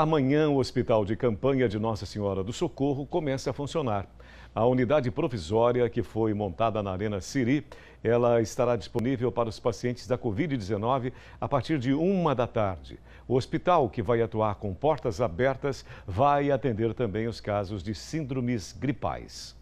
Amanhã, o Hospital de Campanha de Nossa Senhora do Socorro começa a funcionar. A unidade provisória que foi montada na Arena Siri, ela estará disponível para os pacientes da Covid-19 a partir de uma da tarde. O hospital, que vai atuar com portas abertas, vai atender também os casos de síndromes gripais.